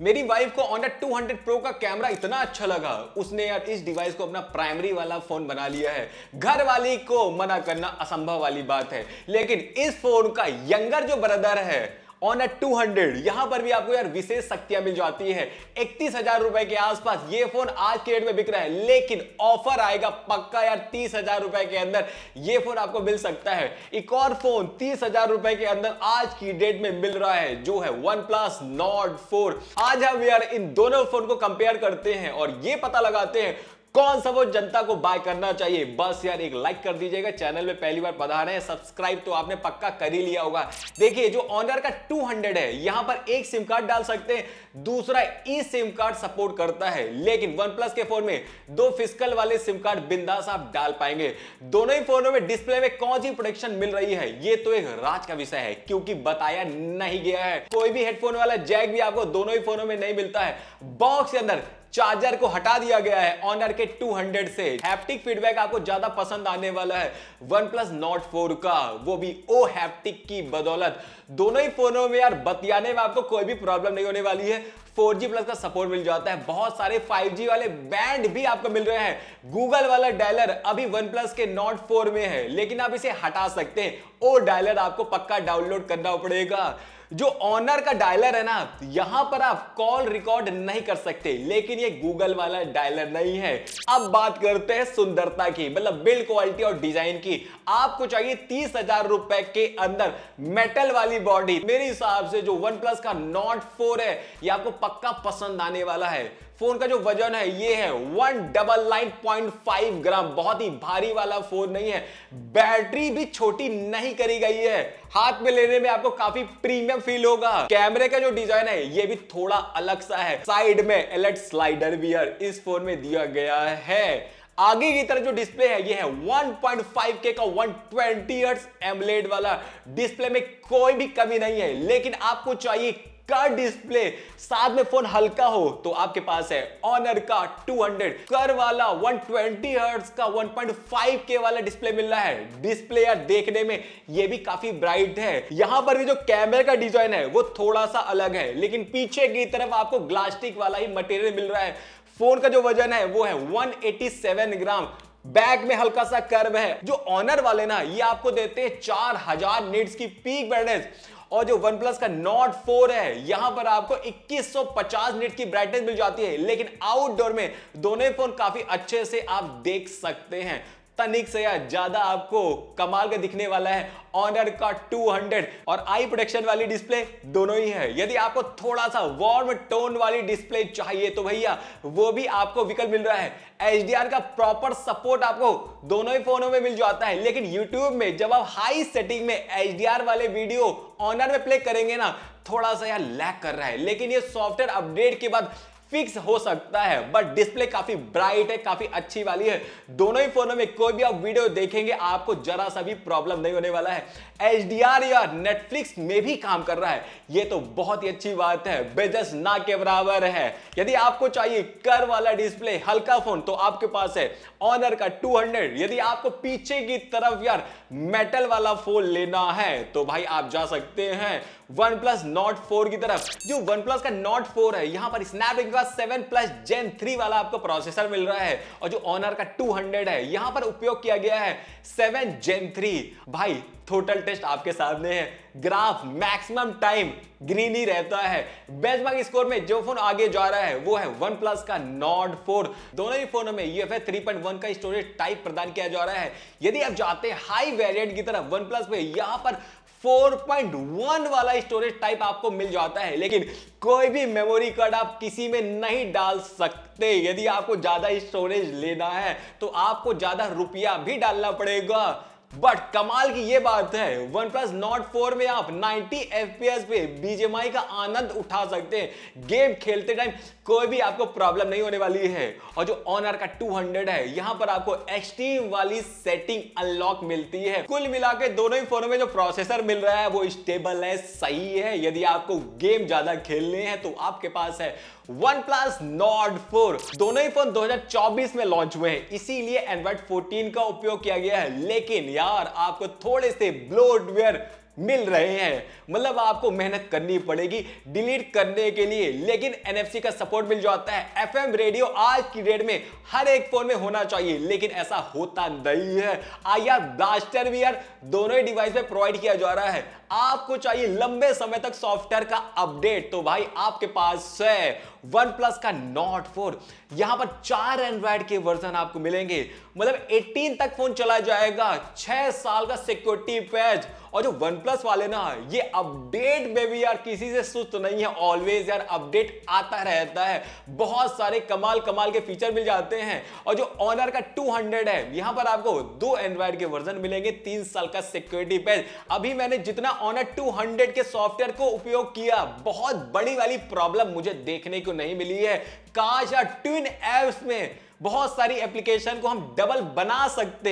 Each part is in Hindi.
मेरी वाइफ को ऑनर 200 प्रो का कैमरा इतना अच्छा लगा उसने यार इस डिवाइस को अपना प्राइमरी वाला फोन बना लिया है घर वाली को मना करना असंभव वाली बात है लेकिन इस फोन का यंगर जो ब्रदर है ऑन अ 200 यहां पर भी आपको यार विशेष शक्तियां मिल जाती है इकतीस हजार रुपए के आसपास ये फोन आज के रेट में बिक रहा है लेकिन ऑफर आएगा पक्का यार तीस हजार रुपए के अंदर ये फोन आपको मिल सकता है एक और फोन तीस हजार रुपए के अंदर आज की डेट में मिल रहा है जो है वन प्लस नॉट फोर आज हम यार इन दोनों फोन को कंपेयर करते हैं और ये पता लगाते हैं कौन सा वो जनता को बाय करना चाहिए बस यार एक लाइक कर दीजिएगा चैनल में पहली बार पधार रहे हैं सब्सक्राइब तो आपने पक्का कर ही लिया होगा देखिए जो ऑनर का 200 है यहां पर एक सिम कार्ड डाल सकते हैं दूसरा ई सिम कार्ड सपोर्ट करता है लेकिन वन प्लस के फोन में दो फिजिकल वाले सिम कार्ड बिंदास आप डाल पाएंगे दोनों ही फोनों में डिस्प्ले में कौन सी प्रोडक्शन मिल रही है ये तो एक राज का विषय है क्योंकि बताया नहीं गया है कोई भी हेडफोन वाला जैक भी आपको दोनों ही फोनों में नहीं मिलता है बॉक्स के अंदर चार्जर को हटा दिया गया है ऑनर के 200 से हैप्टिक फीडबैक आपको ज्यादा पसंद आने वाला है वन प्लस नॉट फोर का वो भी ओ हैप्टिक की बदौलत दोनों ही फोनों में यार बतियाने में आपको कोई भी प्रॉब्लम नहीं होने वाली है 4G प्लस का सपोर्ट मिल जाता है बहुत सारे 5G वाले बैंड भी आपको मिल रहे हैं गूगल वाला डायलर अभी वन प्लस के नॉट फोर में है लेकिन आप इसे हटा सकते हैं ओ डायलर आपको पक्का डाउनलोड करना पड़ेगा जो ऑनर का डायलर है ना यहां पर आप कॉल रिकॉर्ड नहीं कर सकते लेकिन ये गूगल वाला डायलर नहीं है अब बात करते हैं सुंदरता की मतलब बिल्ड क्वालिटी और डिजाइन की आपको चाहिए तीस हजार रुपए के अंदर मेटल वाली बॉडी मेरे हिसाब से जो वन प्लस का नॉट फोर है ये आपको पक्का पसंद आने वाला है फोन का जो वजन है ये है one double nine point five gram बहुत ही भारी वाला फोन नहीं है बैटरी भी छोटी नहीं करी गई है हाथ में लेने में आपको काफी प्रीमियम फील होगा कैमरे का जो डिजाइन है ये भी थोड़ा अलग सा है साइड में एलट स्लाइडर वियर इस फोन में दिया गया है आगे की तरफ जो डिस्प्ले है ये है 1.5K का 120 हर्ट्ज एमलेड वाला डिस्प्ले में कोई भी कमी नहीं है लेकिन आपको चाहिए का डिस्प्ले साथ में फोन हल्का हो तो आपके पास है ऑनर का 200 हंड्रेड कर वाला वन ट्वेंटी का 1.5 के वाला डिस्प्ले मिल रहा है डिस्प्ले यार देखने में ये भी काफी ब्राइट है यहां पर भी जो कैमरे का डिजाइन है वो थोड़ा सा अलग है लेकिन पीछे की तरफ आपको ग्लास्टिक वाला ही मटेरियल मिल रहा है फोन का जो वजन है वो है 187 ग्राम बैग में हल्का सा कर्व है जो ऑनर वाले ना ये आपको देते हैं चार हजार की पीक ब्राइटनेस और जो वन प्लस का नॉट फोर है यहां पर आपको 2150 मिनट की ब्राइटनेस मिल जाती है लेकिन आउटडोर में दोनों फोन काफी अच्छे से आप देख सकते हैं तनिक से या ज्यादा आपको कमाल का दिखने वाला है ऑनर का 200 और आई प्रोटेक्शन वाली डिस्प्ले दोनों ही है यदि आपको थोड़ा सा वार्म टोन वाली डिस्प्ले चाहिए तो भैया वो भी आपको विकल्प मिल रहा है एच का प्रॉपर सपोर्ट आपको दोनों ही फोनों में मिल जाता है लेकिन यूट्यूब में जब आप हाई सेटिंग में एच वाले वीडियो ऑनर में प्ले करेंगे ना थोड़ा सा यार लैग कर रहा है लेकिन ये सॉफ्टवेयर अपडेट के बाद फिक्स हो सकता है बट डिस्प्ले काफी ब्राइट है काफी अच्छी वाली है दोनों ही फोनों में कोई भी आप वीडियो देखेंगे आपको जरा सा भी प्रॉब्लम नहीं होने वाला है एच या नेटफ्लिक्स में भी काम कर रहा है ये तो बहुत ही अच्छी बात है बेजस ना के बराबर है यदि आपको चाहिए कर वाला डिस्प्ले हल्का फोन तो आपके पास है ऑनर का 200 यदि आपको पीछे की तरफ यार मेटल वाला फोन लेना है तो भाई आप जा सकते हैं वन प्लस नॉट फोर की तरफ जो वन प्लस का नॉट फोर है यहां पर स्नैपड्रैगन का सेवन प्लस जेन थ्री वाला आपको प्रोसेसर मिल रहा है और जो ऑनर का टू हंड्रेड है यहां पर उपयोग किया गया है सेवन जेन थ्री भाई टोटल टेस्ट आपके सामने है ग्राफ मैक्सिमम टाइम ग्रीन ही रहता है बेंचमार्क स्कोर में जो फोन आगे जा रहा है वो है वन प्लस का नॉट फोर दोनों ही फोनों में यूएफए e 3.1 का स्टोरेज टाइप प्रदान किया जा रहा है यदि आप जाते हैं हाई वेरिएंट की तरफ वन प्लस में यहां पर 4.1 वाला स्टोरेज टाइप आपको मिल जाता है लेकिन कोई भी मेमोरी कार्ड आप किसी में नहीं डाल सकते यदि आपको ज्यादा स्टोरेज लेना है तो आपको ज्यादा रुपया भी डालना पड़ेगा बट कमाल की ये बात है वन प्लस नॉट फोर में आप 90 एफ पे बीजेमाई का आनंद उठा सकते हैं गेम खेलते टाइम कोई भी आपको प्रॉब्लम नहीं होने वाली है और जो ऑनर का 200 है यहां पर आपको एक्सट्रीम वाली सेटिंग अनलॉक मिलती है कुल मिला के दोनों ही फोनों में जो प्रोसेसर मिल रहा है वो स्टेबल है सही है यदि आपको गेम ज्यादा खेलने हैं तो आपके पास है वन प्लस नॉट फोर दोनों ही फोन 2024 में लॉन्च हुए हैं इसीलिए Android 14 का उपयोग किया गया है लेकिन यार आपको थोड़े से ब्लोडवेयर मिल रहे हैं मतलब आपको मेहनत करनी पड़ेगी डिलीट करने के लिए लेकिन एनएफसी का सपोर्ट मिल जाता है एम रेडियो आज की डेट में हर एक फोन में होना चाहिए लेकिन ऐसा होता नहीं है आया ब्लास्टर भी यार दोनों ही डिवाइस में प्रोवाइड किया जा रहा है आपको चाहिए लंबे समय तक सॉफ्टवेयर का अपडेट तो भाई आपके पास है वन प्लस का नॉट फोर यहां पर चार एंड्रॉइड के वर्जन आपको मिलेंगे मतलब 18 तक फोन चला जाएगा छह साल का सिक्योरिटी पैच और जो वन प्लस वाले ना ये अपडेट में भी यार किसी से सुस्त नहीं है ऑलवेज यार अपडेट आता रहता है बहुत सारे कमाल कमाल के फीचर मिल जाते हैं और जो ऑनर का 200 है यहां पर आपको दो एंड्रॉइड के वर्जन मिलेंगे तीन साल का सिक्योरिटी पैच अभी मैंने जितना ऑनर 200 के सॉफ्टवेयर को उपयोग किया बहुत बड़ी वाली प्रॉब्लम मुझे देखने को को नहीं मिली है काश या ट्विन एप्स में बहुत सारी एप्लीकेशन को हम डबल बना सकते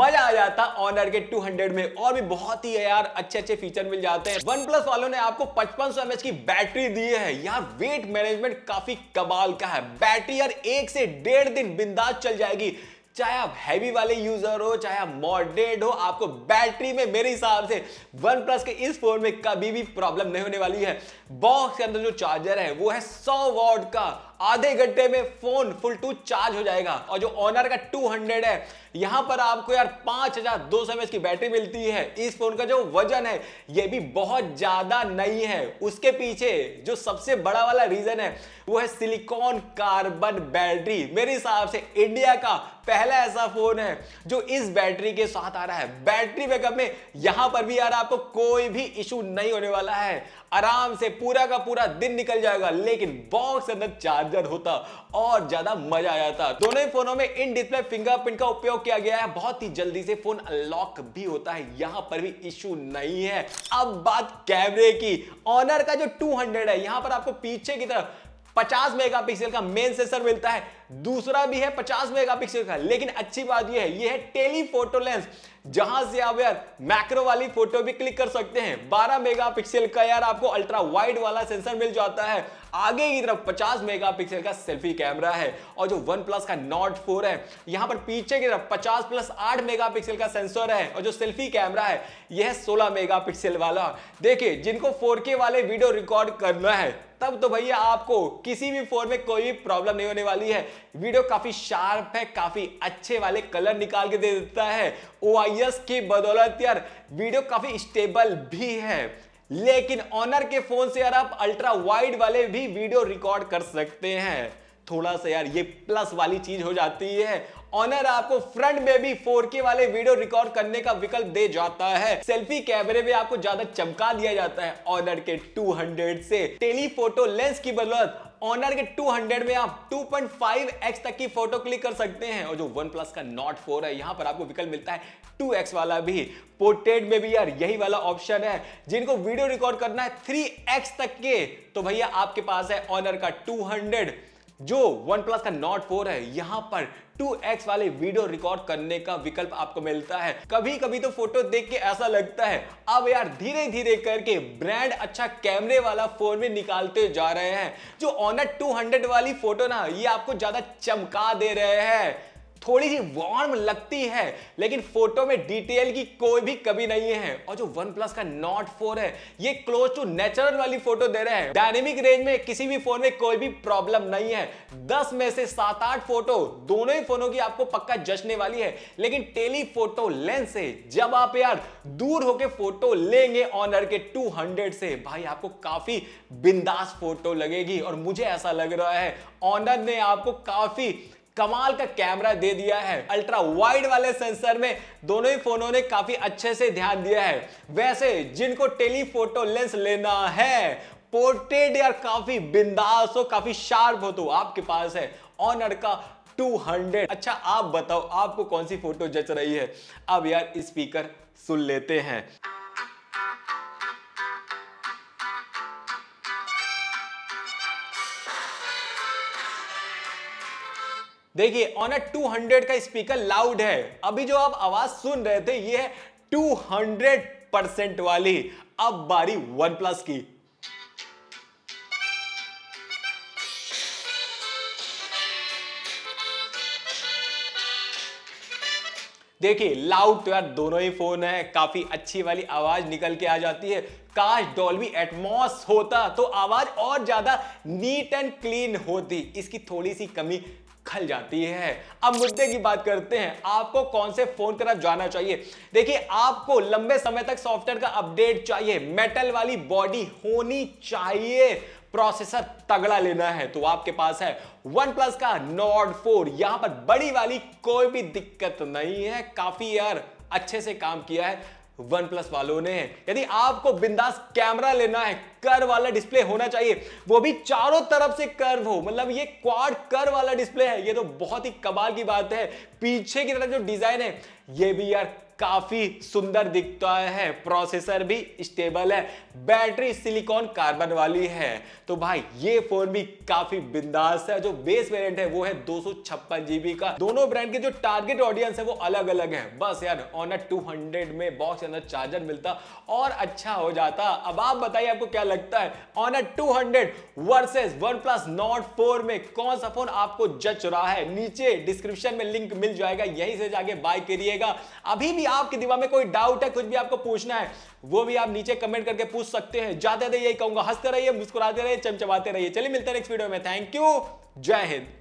मजा आ जाता ऑनर के 200 में और भी बहुत ही यार अच्छे अच्छे फीचर मिल जाते हैं वन प्लस वालों ने आपको 5500 सौ की बैटरी दी है यार वेट मैनेजमेंट काफी कबाल का है बैटरी यार एक से डेढ़ दिन बिंदास चल जाएगी चाहे आप हैवी वाले यूजर हो चाहे आप मॉडरेट हो आपको बैटरी में मेरे हिसाब से वन प्लस के इस फोन में कभी भी प्रॉब्लम नहीं होने वाली है बॉक्स के अंदर जो चार्जर है वो है सौ वॉट का आधे घंटे में फोन फुल टू चार्ज हो जाएगा और जो ऑनर का 200 है यहां पर आपको यार पांच हजार दो सौ की बैटरी मिलती है इस फोन का जो वजन है यह भी बहुत ज्यादा नहीं है उसके पीछे जो सबसे बड़ा वाला रीजन है वो है सिलिकॉन कार्बन बैटरी मेरे हिसाब से इंडिया का पहला ऐसा फोन है जो इस बैटरी के साथ आ रहा है बैटरी बैकअप में यहां पर भी यार आपको कोई भी इशू नहीं होने वाला है आराम से पूरा का पूरा दिन निकल जाएगा लेकिन बॉक्स अंदर चार्ज कारगर होता और ज्यादा मजा आ जाता दोनों ही फोनों में इन डिस्प्ले फिंगरप्रिंट का उपयोग किया गया है बहुत ही जल्दी से फोन अनलॉक भी होता है यहां पर भी इश्यू नहीं है अब बात कैमरे की ऑनर का जो 200 है यहां पर आपको पीछे की तरफ 50 मेगापिक्सल का मेन सेंसर मिलता है दूसरा भी है 50 मेगापिक्सल का लेकिन अच्छी बात यह है यह है टेलीफोटो लेंस जहां से आप यार मैक्रो वाली फोटो भी क्लिक कर सकते हैं 12 मेगापिक्सल का यार आपको अल्ट्रा वाइड वाला सेंसर मिल जाता है आगे की तरफ 50 मेगापिक्सल का सेल्फी कैमरा है और जो वन प्लस का नॉट फोर है यहां पर पीछे की तरफ 50 प्लस 8 मेगापिक्सल का सेंसर है और जो सेल्फी कैमरा है यह सोलह मेगा वाला देखिए जिनको फोर वाले वीडियो रिकॉर्ड करना है तब तो भैया आपको किसी भी फोन में कोई प्रॉब्लम नहीं होने वाली है वीडियो काफी शार्प है काफी अच्छे वाले कलर निकाल के दे देता है ओ वॉयस की बदौलत यार वीडियो काफी स्टेबल भी है लेकिन ऑनर के फोन से यार आप अल्ट्रा वाइड वाले भी वीडियो रिकॉर्ड कर सकते हैं थोड़ा सा यार ये प्लस वाली चीज हो जाती है ऑनर आपको फ्रंट में भी 4K वाले वीडियो रिकॉर्ड करने का विकल्प दे जाता है सेल्फी कैमरे में आपको ज्यादा चमका दिया जाता है ऑनर के 200 से टेलीफोटो लेंस की बदौलत ऑनर के 200 में आप 2.5x तक की फोटो क्लिक कर सकते हैं और जो वन प्लस का नॉट फोर है यहां पर आपको विकल्प मिलता है 2x वाला भी पोर्ट्रेट में भी यार यही वाला ऑप्शन है जिनको वीडियो रिकॉर्ड करना है 3x तक के तो भैया आपके पास है ऑनर का 200 जो वन प्लस का नॉट फोर है यहाँ पर 2x वाले वीडियो रिकॉर्ड करने का विकल्प आपको मिलता है कभी कभी तो फोटो देख के ऐसा लगता है अब यार धीरे धीरे करके ब्रांड अच्छा कैमरे वाला फोन भी निकालते जा रहे हैं जो ऑनर 200 वाली फोटो ना ये आपको ज्यादा चमका दे रहे हैं थोड़ी सी वार्म लगती है लेकिन फोटो में डिटेल की कोई भी कमी नहीं है और जो वन प्लस का नॉट फोर है ये क्लोज टू नेचुरल वाली फोटो दे रहे हैं डायनेमिक रेंज में किसी भी फोन में कोई भी प्रॉब्लम नहीं है दस में से सात आठ फोटो दोनों ही फोनों की आपको पक्का जचने वाली है लेकिन टेलीफोटो लेंस से जब आप यार दूर होके फोटो लेंगे ऑनर के टू से भाई आपको काफी बिंदास फोटो लगेगी और मुझे ऐसा लग रहा है ऑनर ने आपको काफी कमाल का कैमरा दे दिया है अल्ट्रा वाइड वाले सेंसर में दोनों ही फोनों ने काफी अच्छे से ध्यान दिया है वैसे जिनको टेलीफोटो लेंस लेना है पोर्ट्रेट यार काफी बिंदास हो काफी शार्प हो तो आपके पास है ऑनर का 200 अच्छा आप बताओ आपको कौन सी फोटो जच रही है अब यार स्पीकर सुन लेते हैं देखिए ऑन अ 200 का स्पीकर लाउड है अभी जो आप आवाज सुन रहे थे ये है 200 परसेंट वाली अब बारी वन प्लस की देखिए लाउड तो यार दोनों ही फोन है काफी अच्छी वाली आवाज निकल के आ जाती है काश डॉल्बी एटमॉस होता तो आवाज और ज्यादा नीट एंड क्लीन होती इसकी थोड़ी सी कमी खल जाती है अब मुद्दे की बात करते हैं आपको कौन से फोन की तरफ जाना चाहिए देखिए आपको लंबे समय तक सॉफ्टवेयर का अपडेट चाहिए मेटल वाली बॉडी होनी चाहिए प्रोसेसर तगड़ा लेना है तो आपके पास है वन प्लस का नॉट फोर यहां पर बड़ी वाली कोई भी दिक्कत नहीं है काफी यार अच्छे से काम किया है वन प्लस वालों ने यदि आपको बिंदास कैमरा लेना है कर वाला डिस्प्ले होना चाहिए वो भी चारों तरफ से कर्व हो मतलब ये क्वाड कर वाला डिस्प्ले है ये तो बहुत ही कबाल की बात है पीछे की तरफ जो डिजाइन है ये भी यार काफी सुंदर दिखता है प्रोसेसर भी स्टेबल है बैटरी सिलिकॉन कार्बन वाली है तो भाई ये फोन भी काफी बिंदास है जो बेस वेरिएंट है वो है दो जीबी का दोनों ब्रांड के जो टारगेट ऑडियंस है वो अलग अलग है बस यार ऑनर 200 में बॉक्स के अंदर चार्जर मिलता और अच्छा हो जाता अब आप बताइए आपको क्या लगता है Honor 200 hundred versus OnePlus Nord four में कौन सा फोन आपको जच रहा है नीचे डिस्क्रिप्शन में लिंक मिल जाएगा यहीं से जाके बाय करिएगा अभी भी आपके दिमाग में कोई डाउट है कुछ भी आपको पूछना है वो भी आप नीचे कमेंट करके पूछ सकते हैं ज्यादा यही कहूंगा हंसते रहिए मुस्कुराते रहिए चमचमाते रहिए चलिए मिलते हैं नेक्स्ट वीडियो में थैंक यू जय हिंद